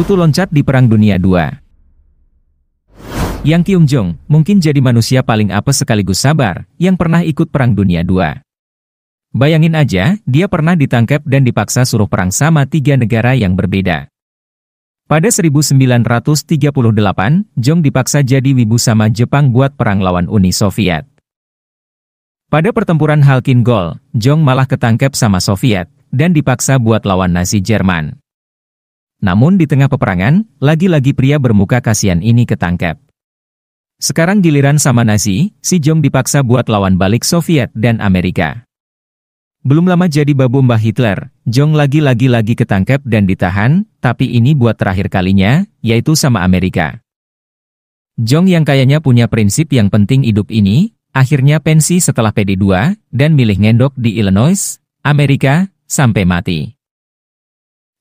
Sekutu loncat di Perang Dunia II. Yang Kyung Jong mungkin jadi manusia paling apes sekaligus sabar yang pernah ikut Perang Dunia II. Bayangin aja, dia pernah ditangkap dan dipaksa suruh perang sama tiga negara yang berbeda. Pada 1938, Jong dipaksa jadi wibu sama Jepang buat perang lawan Uni Soviet. Pada pertempuran Halkin Gol, Jong malah ketangkep sama Soviet dan dipaksa buat lawan Nazi Jerman. Namun di tengah peperangan, lagi-lagi pria bermuka kasihan ini ketangkap. Sekarang giliran sama Nazi, si Jong dipaksa buat lawan balik Soviet dan Amerika. Belum lama jadi babu Mbah Hitler, Jong lagi-lagi-lagi ketangkep dan ditahan, tapi ini buat terakhir kalinya, yaitu sama Amerika. Jong yang kayaknya punya prinsip yang penting hidup ini, akhirnya pensi setelah PD2, dan milih ngendok di Illinois, Amerika, sampai mati.